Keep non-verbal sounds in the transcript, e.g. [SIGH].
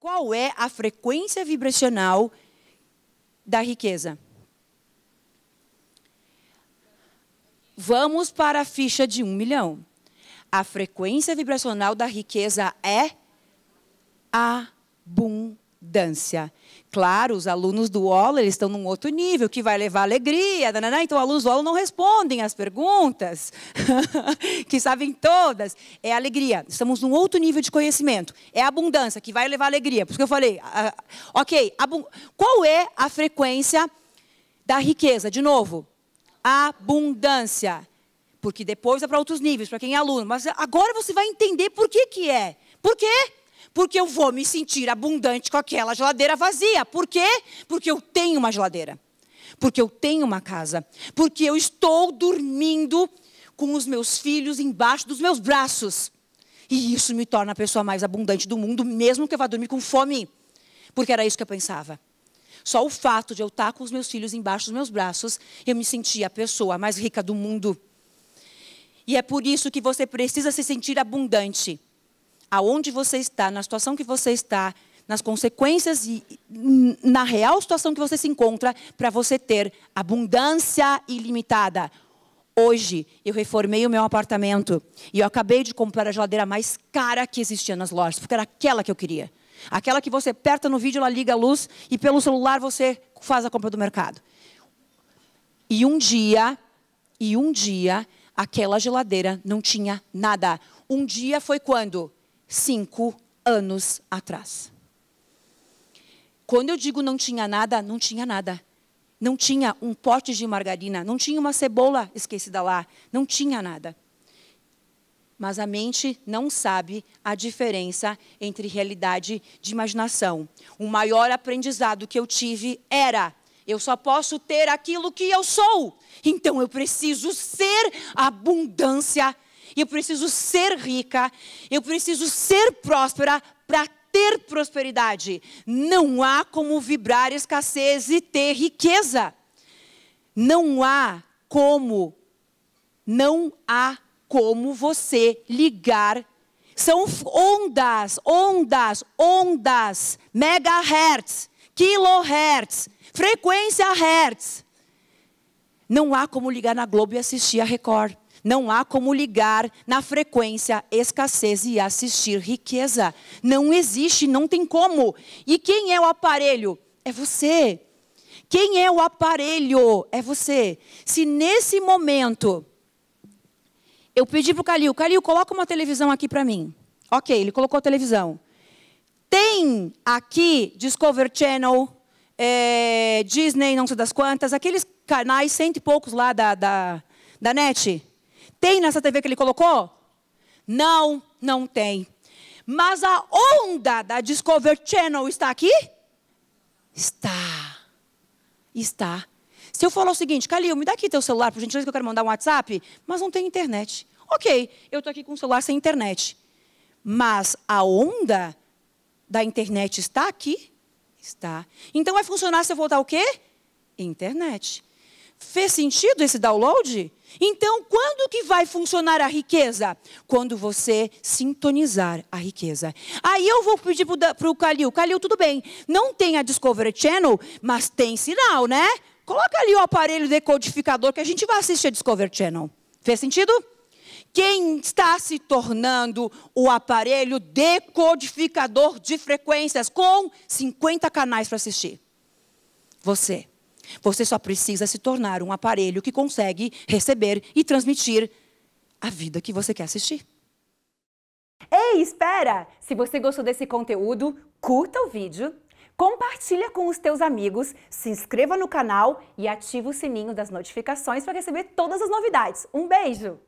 Qual é a frequência vibracional da riqueza? Vamos para a ficha de um milhão. A frequência vibracional da riqueza é abundância abundância. Claro, os alunos do eles estão num outro nível, que vai levar alegria. Nananá. Então, alunos do Waller não respondem às perguntas, [LAUGHS] que sabem todas. É alegria. Estamos num outro nível de conhecimento. É abundância, que vai levar alegria. Por isso que eu falei, ok, qual é a frequência da riqueza? De novo, abundância. Porque depois é para outros níveis, para quem é aluno. Mas agora você vai entender por que, que é. Por quê? Porque eu vou me sentir abundante com aquela geladeira vazia. Por quê? Porque eu tenho uma geladeira. Porque eu tenho uma casa. Porque eu estou dormindo com os meus filhos embaixo dos meus braços. E isso me torna a pessoa mais abundante do mundo, mesmo que eu vá dormir com fome. Porque era isso que eu pensava. Só o fato de eu estar com os meus filhos embaixo dos meus braços, eu me sentia a pessoa mais rica do mundo. E é por isso que você precisa se sentir abundante aonde você está, na situação que você está, nas consequências e na real situação que você se encontra, para você ter abundância ilimitada. Hoje eu reformei o meu apartamento e eu acabei de comprar a geladeira mais cara que existia nas lojas, porque era aquela que eu queria. Aquela que você aperta no vídeo, ela liga a luz e pelo celular você faz a compra do mercado. E um dia, e um dia, aquela geladeira não tinha nada. Um dia foi quando? cinco anos atrás. Quando eu digo não tinha nada, não tinha nada. Não tinha um pote de margarina, não tinha uma cebola esquecida lá, não tinha nada. Mas a mente não sabe a diferença entre realidade e imaginação. O maior aprendizado que eu tive era eu só posso ter aquilo que eu sou. Então eu preciso ser abundância eu preciso ser rica, eu preciso ser próspera para ter prosperidade. Não há como vibrar escassez e ter riqueza. Não há como, não há como você ligar. São ondas, ondas, ondas, megahertz, kilohertz, frequência hertz. Não há como ligar na Globo e assistir a Record. Não há como ligar na frequência escassez e assistir riqueza. Não existe, não tem como. E quem é o aparelho? É você. Quem é o aparelho? É você. Se nesse momento eu pedi para o Calil, Calil, coloca uma televisão aqui para mim. Ok, ele colocou a televisão. Tem aqui Discover Channel, é, Disney, não sei das quantas, aqueles canais cento e poucos lá da, da, da net. Tem nessa TV que ele colocou? Não, não tem. Mas a onda da Discovery Channel está aqui? Está. Está. Se eu falar o seguinte, Calil, me dá aqui teu celular, por gentileza, que eu quero mandar um WhatsApp, mas não tem internet. Ok, eu estou aqui com o celular sem internet. Mas a onda da internet está aqui? Está. Então vai funcionar se eu voltar o quê? Internet. Fez sentido esse download? Então, quando que vai funcionar a riqueza? Quando você sintonizar a riqueza. Aí eu vou pedir para o Calil, Calil, tudo bem, não tem a Discovery Channel, mas tem sinal, né? Coloca ali o aparelho decodificador que a gente vai assistir a Discovery Channel. Fez sentido? Quem está se tornando o aparelho decodificador de frequências com 50 canais para assistir? Você. Você só precisa se tornar um aparelho que consegue receber e transmitir a vida que você quer assistir. Ei, espera! Se você gostou desse conteúdo, curta o vídeo, compartilha com os teus amigos, se inscreva no canal e ative o sininho das notificações para receber todas as novidades. Um beijo!